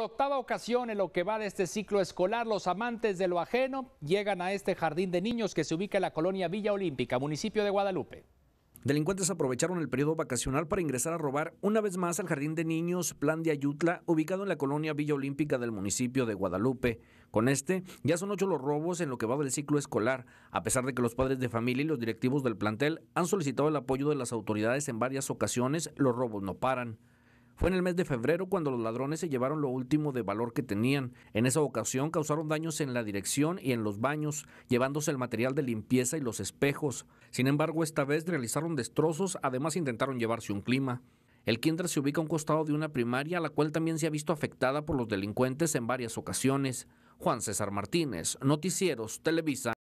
Por octava ocasión en lo que va de este ciclo escolar, los amantes de lo ajeno llegan a este jardín de niños que se ubica en la colonia Villa Olímpica, municipio de Guadalupe. Delincuentes aprovecharon el periodo vacacional para ingresar a robar una vez más al Jardín de Niños Plan de Ayutla, ubicado en la colonia Villa Olímpica del municipio de Guadalupe. Con este, ya son ocho los robos en lo que va del ciclo escolar, a pesar de que los padres de familia y los directivos del plantel han solicitado el apoyo de las autoridades en varias ocasiones, los robos no paran. Fue en el mes de febrero cuando los ladrones se llevaron lo último de valor que tenían. En esa ocasión causaron daños en la dirección y en los baños, llevándose el material de limpieza y los espejos. Sin embargo, esta vez realizaron destrozos, además intentaron llevarse un clima. El kinder se ubica a un costado de una primaria, la cual también se ha visto afectada por los delincuentes en varias ocasiones. Juan César Martínez, Noticieros, Televisa.